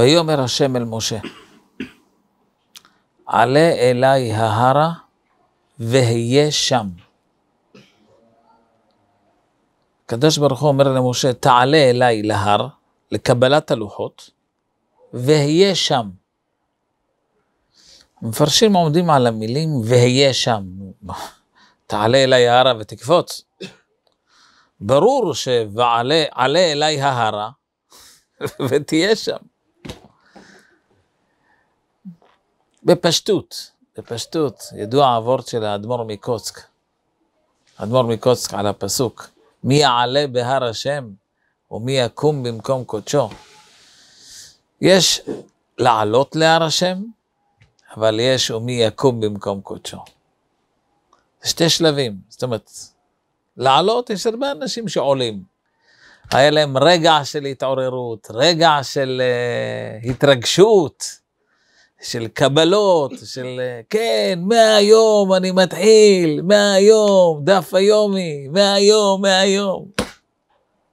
ויאמר השם אל משה, עלה אליי ההרה והיה שם. הקדוש ברוך הוא אומר למשה, תעלה אליי להר, לקבלת הלוחות, והיה שם. המפרשים עומדים על המילים, והיה שם. תעלה אליי ההרה ותקפוץ. ברור שעלה אליי ההרה ותהיה שם. בפשטות, בפשטות, ידוע הוורד של האדמו"ר מקוצק. האדמו"ר מקוצק על הפסוק, מי יעלה בהר השם ומי יקום במקום קודשו. יש לעלות להר השם, אבל יש ומי יקום במקום קודשו. זה שתי שלבים, זאת אומרת, לעלות, יש הרבה אנשים שעולים. היה להם רגע של התעוררות, רגע של uh, התרגשות. של קבלות, של אה, כן, מהיום אני מתחיל, מהיום, דף היומי, מהיום, מהיום.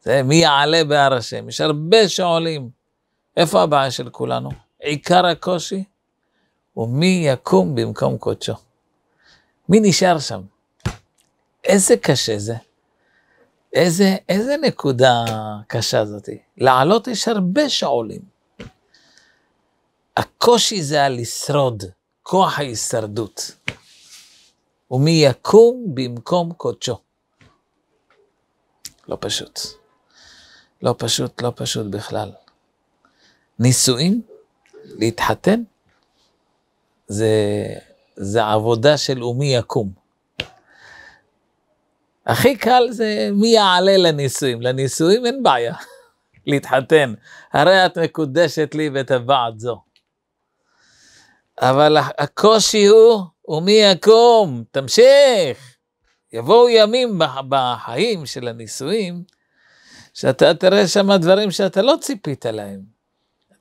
זה מי יעלה בהר השם, יש הרבה שעולים. איפה הבעיה של כולנו? עיקר הקושי הוא מי יקום במקום קודשו. מי נשאר שם? איזה קשה זה. איזה, איזה נקודה קשה זאתי. לעלות יש הרבה שעולים. הקושי זה הלשרוד, כוח ההישרדות. ומי יקום במקום קודשו. לא פשוט. לא פשוט, לא פשוט בכלל. נישואים, להתחתן, זה, זה עבודה של ומי יקום. הכי קל זה מי יעלה לנישואים. לנישואים אין בעיה להתחתן. הרי את מקודשת לי ואת הבעת זו. אבל הקושי הוא, ומי יקום? תמשיך. יבואו ימים בחיים של הנישואים, שאתה תראה שם דברים שאתה לא ציפית להם.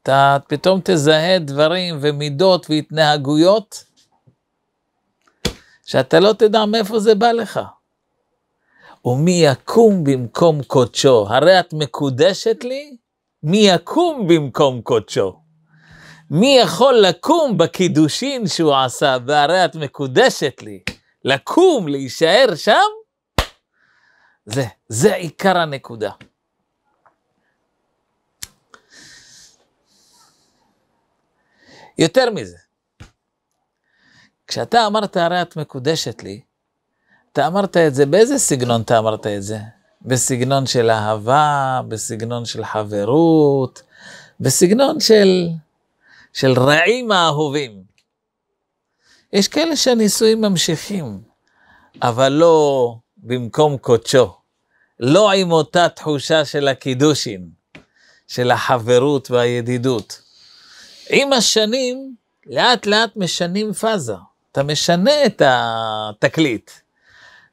אתה פתאום תזהה דברים ומידות והתנהגויות, שאתה לא תדע מאיפה זה בא לך. ומי יקום במקום קודשו? הרי את מקודשת לי, מי יקום במקום קודשו? מי יכול לקום בקידושין שהוא עשה, והרי את מקודשת לי. לקום, להישאר שם? זה, זה עיקר הנקודה. יותר מזה, כשאתה אמרת הרי את מקודשת לי, אתה אמרת את זה, באיזה סגנון אתה אמרת את זה? בסגנון של אהבה, בסגנון של חברות, בסגנון של של רעים האהובים. יש כאלה שהנישואים ממשיכים, אבל לא במקום קודשו, לא עם אותה תחושה של הקידושין, של החברות והידידות. עם השנים, לאט לאט משנים פאזה, אתה משנה את התקליט.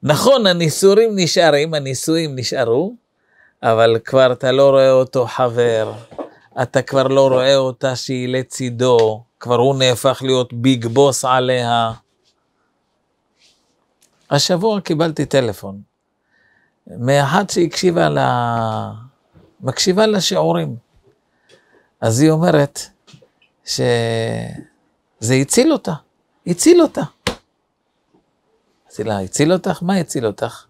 נכון, הניסורים נשארים, הניסויים נשארו, אבל כבר אתה לא רואה אותו חבר, אתה כבר לא רואה אותה שהיא לצידו, כבר הוא נהפך להיות ביג בוס עליה. השבוע קיבלתי טלפון מאחת שהקשיבה ל... מקשיבה לשיעורים. אז היא אומרת שזה הציל אותה, הציל אותה. אמרתי לה, הציל אותך? מה הציל אותך?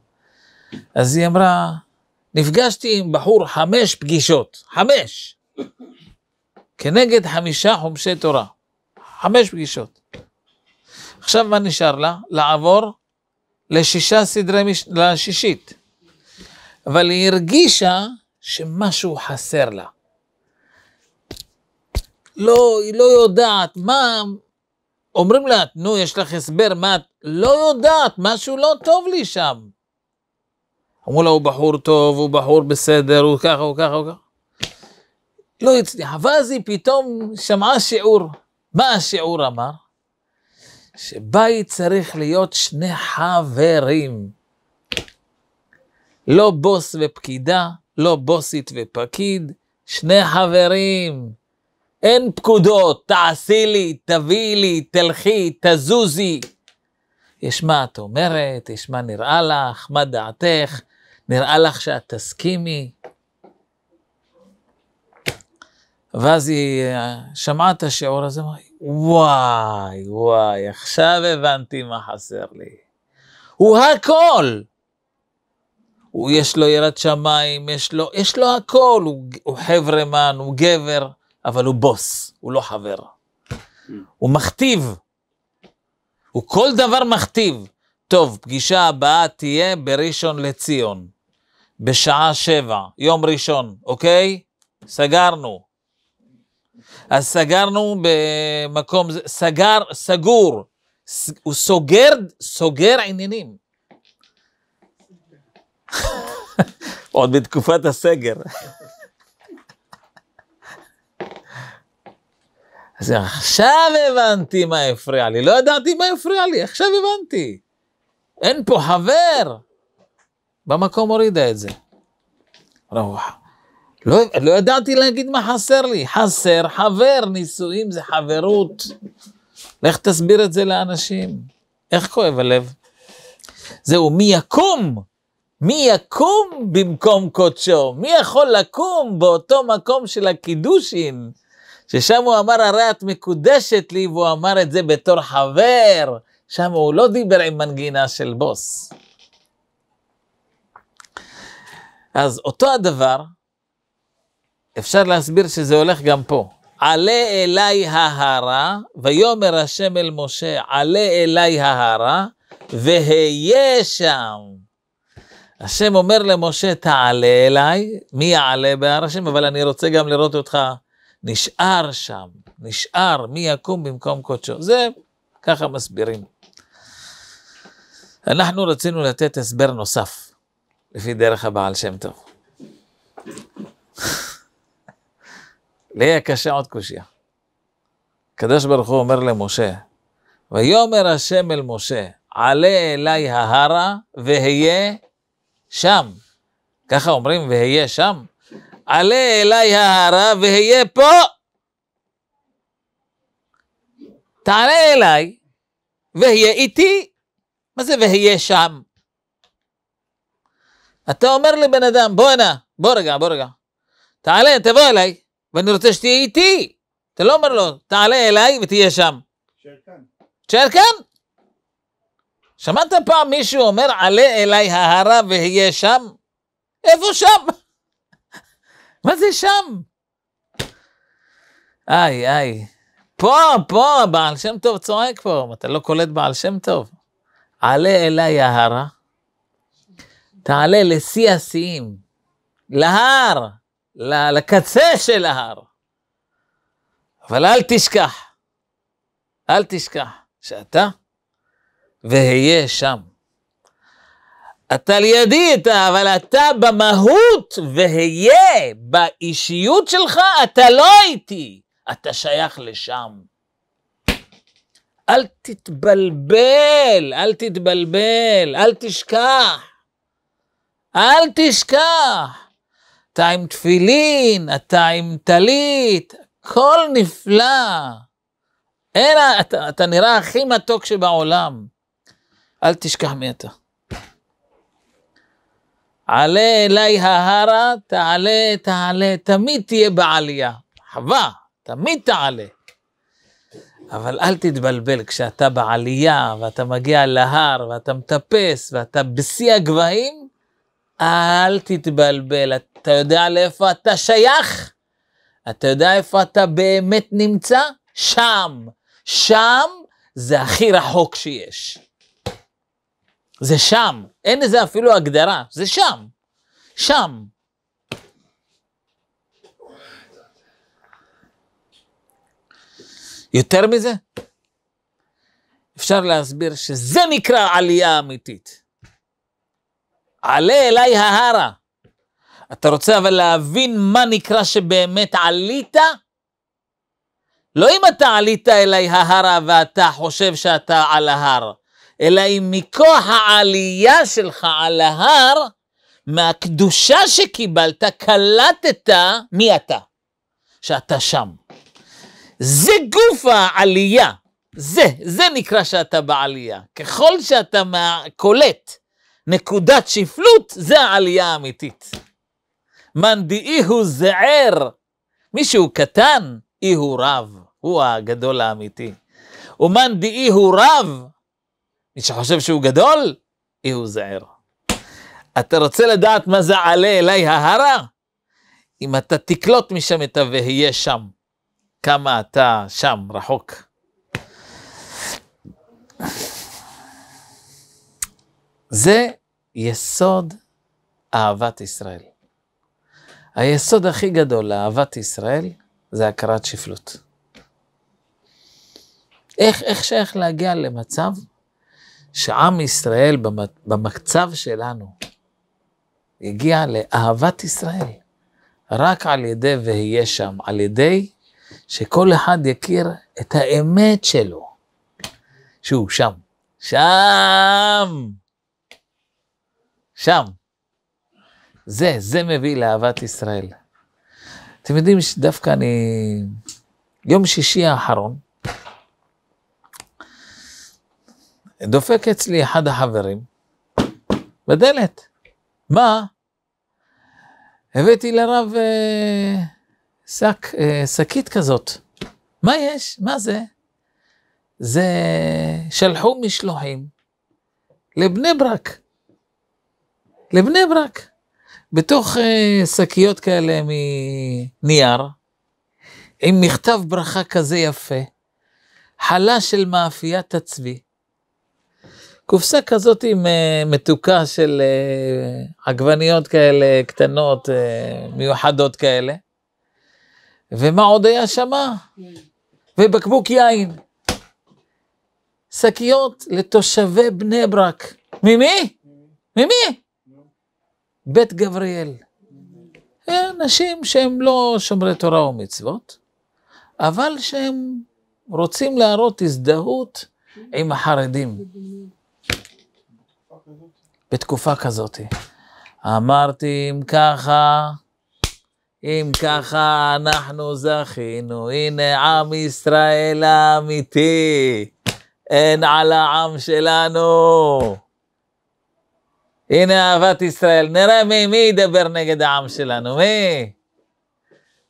אז היא אמרה, נפגשתי עם בחור חמש פגישות, חמש. כנגד חמישה חומשי תורה, חמש פגישות. עכשיו מה נשאר לה? לעבור לשישה סדרי, מש... לשישית. אבל היא הרגישה שמשהו חסר לה. לא, היא לא יודעת מה, אומרים לה, נו, יש לך הסבר, מה את לא יודעת, משהו לא טוב לי שם. אמרו לה, הוא בחור טוב, הוא בחור בסדר, הוא ככה, הוא ככה, הוא ככה. לא הצליח. ואז היא פתאום שמעה שיעור. מה השיעור אמר? שבית צריך להיות שני חברים. לא בוס ופקידה, לא בוסית ופקיד, שני חברים. אין פקודות, תעשי לי, תביאי לי, תלכי, תזוזי. יש מה את אומרת, יש מה נראה לך, מה דעתך, נראה לך שאת תסכימי. ואז היא אה, שמעה את השיעור הזה, וואי, וואי, עכשיו הבנתי מה חסר לי. הוא הכל! הוא, יש לו יראת שמיים, יש לו, יש לו הכל, הוא, הוא חברמן, הוא גבר, אבל הוא בוס, הוא לא חבר. Mm. הוא מכתיב. הוא כל דבר מכתיב. טוב, פגישה הבאה תהיה בראשון לציון, בשעה שבע, יום ראשון, אוקיי? סגרנו. אז סגרנו במקום, סגר, סגור, הוא סוגר, סוגר עניינים. עוד בתקופת הסגר. אז עכשיו הבנתי מה הפריע לי, לא ידעתי מה הפריע לי, עכשיו הבנתי. אין פה חבר. במקום הורידה את זה. רוח. לא, לא ידעתי להגיד מה חסר לי, חסר חבר, נישואים זה חברות. לך תסביר את זה לאנשים. איך כואב הלב? זהו, מי יקום? מי יקום במקום קודשו? מי יכול לקום באותו מקום של הקידושין? ששם הוא אמר, הרי את מקודשת לי, והוא אמר את זה בתור חבר. שם הוא לא דיבר עם מנגינה של בוס. אז אותו הדבר, אפשר להסביר שזה הולך גם פה. עלה אליי ההרה, ויאמר השם אל משה, עלה אליי ההרה, והיה שם. השם אומר למשה, תעלה אליי, מי יעלה בהר השם? אבל אני רוצה גם לראות אותך נשאר שם, נשאר, מי יקום במקום קודשו. זה ככה מסבירים. אנחנו רצינו לתת הסבר נוסף, לפי דרך הבעל שם טוב. לי יהיה קשה עוד קושייה. הקדוש ברוך הוא אומר למשה, ויאמר השם אל משה, עלה אליי ההרה והיה שם. ככה אומרים, והיה שם? עלה אליי ההרה והיה פה. תעלה אליי והיה איתי. מה זה והיה שם? אתה אומר לבן אדם, בוא הנה, בוא רגע, בוא רגע. תעלה, תבוא אליי. ואני רוצה שתהיה איתי. אתה לא אומר לו, תעלה אליי ותהיה שם. תשאר כאן. תשאר כאן. שמעת פעם מישהו אומר, עלה אליי ההרה ואהיה שם? איפה שם? מה זה שם? איי, איי. פה, פה, בעל שם טוב צועק פה, אתה לא קולט בעל שם טוב. עלה אליי ההרה, תעלה לשיא השיאים, להר. לקצה של ההר. אבל אל תשכח, אל תשכח שאתה ואהיה שם. אתה לידי, אתה, אבל אתה במהות ואהיה, באישיות שלך, אתה לא איתי, אתה שייך לשם. אל תתבלבל, אל תתבלבל, אל תשכח. אל תשכח. אתה עם תפילין, אתה עם טלית, הכל נפלא. אין, אתה, אתה נראה הכי מתוק שבעולם. אל תשכח מי אתה. עלה אליי ההרה, תעלה, תעלה, תמיד תהיה בעלייה. חווה, תמיד תעלה. אבל אל תתבלבל, כשאתה בעלייה, ואתה מגיע להר, ואתה מטפס, ואתה בשיא הגבהים, אל תתבלבל, אתה יודע לאיפה אתה שייך? אתה יודע איפה אתה באמת נמצא? שם. שם זה הכי רחוק שיש. זה שם, אין לזה אפילו הגדרה, זה שם. שם. יותר מזה, אפשר להסביר שזה נקרא עלייה אמיתית. עלה אליי ההרה. אתה רוצה אבל להבין מה נקרא שבאמת עלית? לא אם אתה עלית אליי ההרה ואתה חושב שאתה על ההר, אלא אם מכוח העלייה שלך על ההר, מהקדושה שקיבלת, קלטת מי אתה, שאתה שם. זה גוף העלייה, זה, זה נקרא שאתה בעלייה. ככל שאתה קולט נקודת שפלות זה העלייה האמיתית. מאן הוא זער, מישהו קטן, אי הוא רב, הוא הגדול האמיתי. ומאן דאי הוא רב, מי שחושב שהוא גדול, אי הוא זער. אתה רוצה לדעת מה זה עלה אליי ההרה? אם אתה תקלוט משם את ה"והיה שם", כמה אתה שם, רחוק. זה יסוד אהבת ישראל. היסוד הכי גדול לאהבת ישראל זה הכרת שפלות. איך, איך שייך להגיע למצב שעם ישראל במצב שלנו הגיע לאהבת ישראל רק על ידי ויהיה שם, על ידי שכל אחד יכיר את האמת שלו, שהוא שם, שם. שם. זה, זה מביא לאהבת ישראל. אתם יודעים שדווקא אני... יום שישי האחרון, דופק אצלי אחד החברים בדלת. מה? הבאתי לרב אה, שק, אה, שקית כזאת. מה יש? מה זה? זה שלחו משלוחים לבני ברק. לבני ברק, בתוך אה, כאלה מנייר, עם מכתב ברכה כזה יפה, חלה של מאפיית הצבי. קופסה כזאת עם אה, מתוקה של אה, עגבניות כאלה קטנות, אה, מיוחדות כאלה. ומה עוד היה שמה? ובקבוק יין. שקיות לתושבי בני ברק. ממי? ממי? בית גבריאל. אה, אנשים שהם לא שומרי תורה ומצוות, אבל שהם רוצים להראות הזדהות עם החרדים. בתקופה כזאת. אמרתי, אם ככה, אם ככה אנחנו זכינו, הנה עם ישראל האמיתי, אין על העם שלנו. הנה אהבת ישראל, נראה מי, מי ידבר נגד העם שלנו, מי?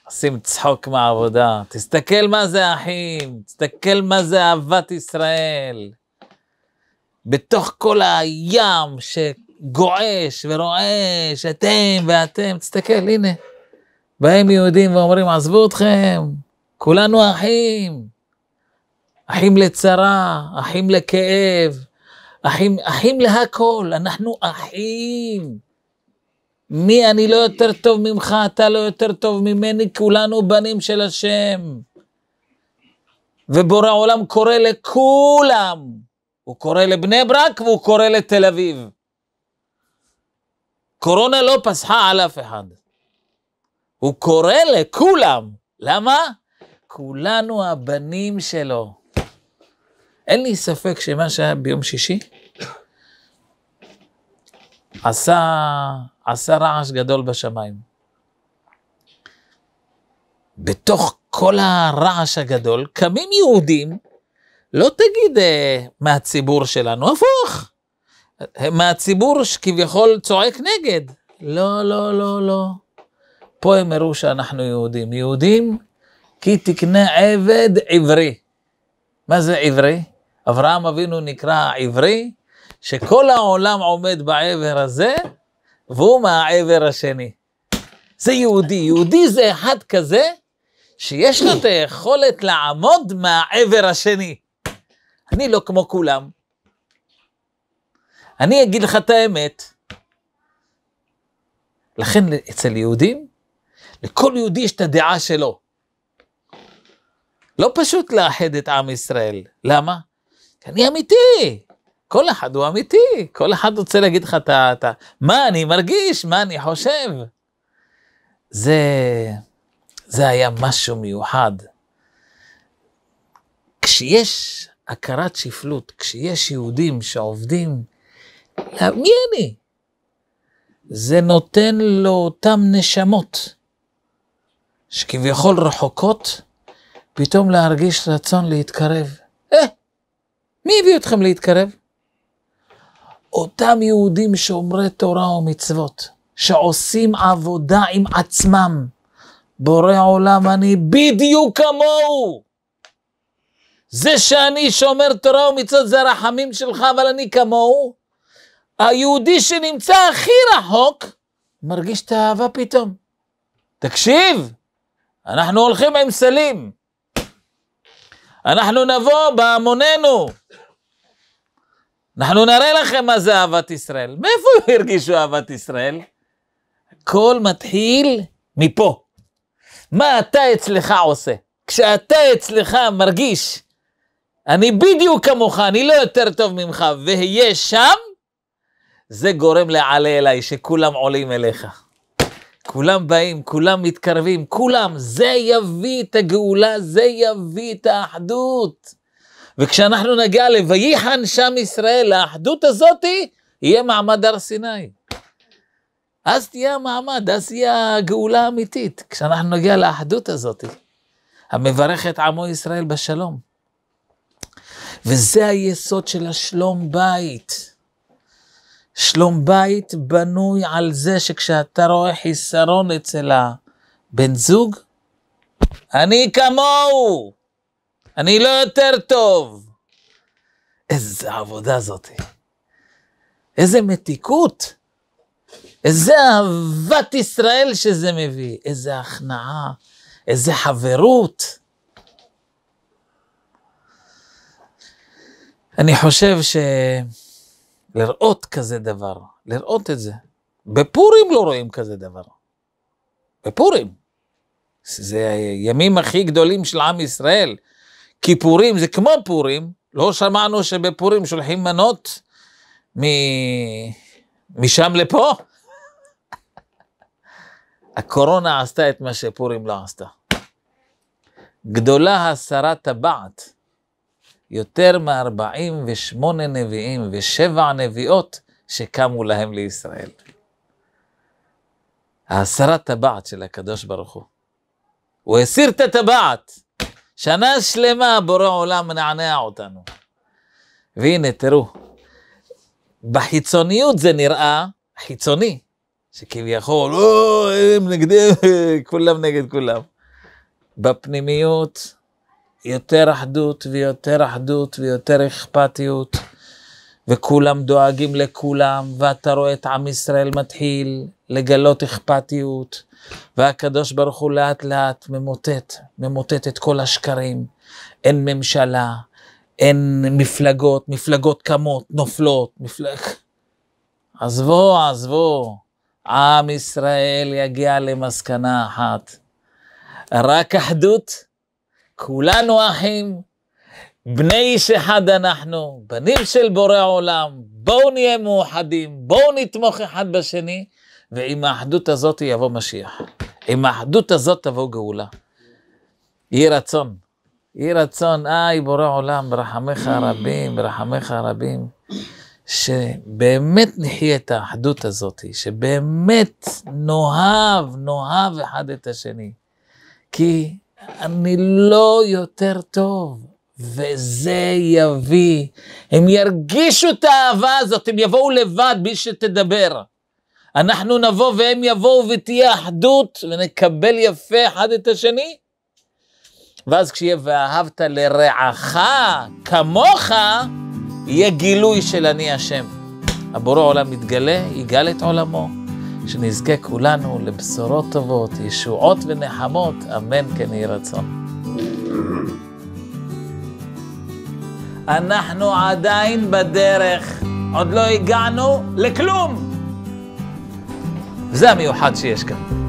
עושים צחוק מהעבודה. תסתכל מה זה אחים, תסתכל מה זה אהבת ישראל. בתוך כל הים שגועש ורועש, אתם ואתם, תסתכל, הנה. באים יהודים ואומרים, עזבו אתכם, כולנו אחים. אחים לצרה, אחים לכאב. אחים, אחים להכל, אנחנו אחים. מי אני לא יותר טוב ממך, אתה לא יותר טוב ממני, כולנו בנים של השם. ובורא עולם קורא לכולם, הוא קורא לבני ברק והוא קורא לתל אביב. קורונה לא פסחה על אף אחד. הוא קורא לכולם, למה? כולנו הבנים שלו. אין לי ספק שמה שהיה ביום שישי עשה, עשה רעש גדול בשמיים. בתוך כל הרעש הגדול קמים יהודים, לא תגיד אה, מהציבור שלנו, הפוך, אה, מהציבור שכביכול צועק נגד. לא, לא, לא, לא. פה הם הראו שאנחנו יהודים. יהודים כי תקנה עבד עברי. מה זה עברי? אברהם אבינו נקרא העברי, שכל העולם עומד בעבר הזה, והוא מהעבר השני. זה יהודי. יהודי זה אחד כזה, שיש לו את היכולת לעמוד מהעבר השני. אני לא כמו כולם. אני אגיד לך את האמת. לכן אצל יהודים, לכל יהודי יש את הדעה שלו. לא פשוט לאחד את עם ישראל. למה? אני אמיתי. כל אחד הוא אמיתי, כל אחד רוצה להגיד לך את ה... מה אני מרגיש, מה אני חושב. זה, זה היה משהו מיוחד. כשיש הכרת שפלות, כשיש יהודים שעובדים, מי אני? זה נותן לאותן נשמות שכביכול רחוקות, פתאום להרגיש רצון להתקרב. אה, מי הביא אתכם להתקרב? אותם יהודים שומרי תורה ומצוות, שעושים עבודה עם עצמם. בורא עולם אני בדיוק כמוהו. זה שאני שומר תורה ומצוות זה הרחמים שלך, אבל אני כמוהו. היהודי שנמצא הכי רחוק, מרגיש את האהבה פתאום. תקשיב, אנחנו הולכים עם סלים. אנחנו נבוא בהמוננו. אנחנו נראה לכם מה זה אהבת ישראל. מאיפה הרגישו אהבת ישראל? הכל מתחיל מפה. מה אתה אצלך עושה? כשאתה אצלך מרגיש, אני בדיוק כמוך, אני לא יותר טוב ממך, ויהיה שם, זה גורם לעלה אליי, שכולם עולים אליך. כולם באים, כולם מתקרבים, כולם, זה יביא את הגאולה, זה יביא את האחדות. וכשאנחנו נגיע ל"ויחן שם ישראל", האחדות הזאתי, יהיה מעמד הר סיני. אז תהיה המעמד, אז תהיה הגאולה האמיתית, כשאנחנו נגיע לאחדות הזאת, המברך את עמו ישראל בשלום. וזה היסוד של השלום בית. שלום בית בנוי על זה שכשאתה רואה חיסרון אצל הבן זוג, אני כמוהו, אני לא יותר טוב. איזה עבודה זאת, איזה מתיקות. איזה אהבת ישראל שזה מביא. איזה הכנעה. איזה חברות. אני חושב ש... לראות כזה דבר, לראות את זה. בפורים לא רואים כזה דבר. בפורים. זה הימים הכי גדולים של עם ישראל. כי פורים זה כמו פורים, לא שמענו שבפורים שולחים מנות מ... משם לפה? הקורונה עשתה את מה שפורים לא עשתה. גדולה הסרת טבעת. יותר מ-48 נביאים ושבע נביאות שקמו להם לישראל. העשרה טבעת של הקדוש ברוך הוא. הוא הסיר את הטבעת. שנה שלמה בורא עולם מנענע אותנו. והנה, תראו, בחיצוניות זה נראה חיצוני, שכביכול, או, הם נגדם, כולם נגד כולם. בפנימיות, יותר אחדות ויותר אחדות ויותר אכפתיות, וכולם דואגים לכולם, ואתה רואה את עם ישראל מתחיל לגלות אכפתיות, והקדוש ברוך הוא לאט לאט ממוטט, ממוטט את כל השקרים. אין ממשלה, אין מפלגות, מפלגות קמות, נופלות, מפלג... עזבו, עזבו. עם ישראל יגיע למסקנה אחת. רק אחדות כולנו אחים, בני איש אחד אנחנו, בנים של בורא עולם, בואו נהיה מאוחדים, בואו נתמוך אחד בשני, ועם האחדות הזאת יבוא משיח. עם האחדות הזאת תבוא גאולה. יהי רצון, יהי רצון, איי בורא עולם, ברחמך רבים, ברחמך רבים, שבאמת נחיה את האחדות הזאת, שבאמת נאהב, נאהב אחד את השני. כי אני לא יותר טוב. וזה יביא, הם ירגישו את האהבה הזאת, הם יבואו לבד בלי שתדבר. אנחנו נבוא והם יבואו ותהיה אחדות ונקבל יפה אחד את השני. ואז כשיהיה ואהבת לרעך כמוך, יהיה גילוי של אני השם. הבורא עולם מתגלה, יגאל את עולמו. שנזכה כולנו לבשורות טובות, ישועות ונחמות, אמן כן יהי רצון. אנחנו עדיין בדרך, עוד לא הגענו לכלום. זה המיוחד שיש כאן.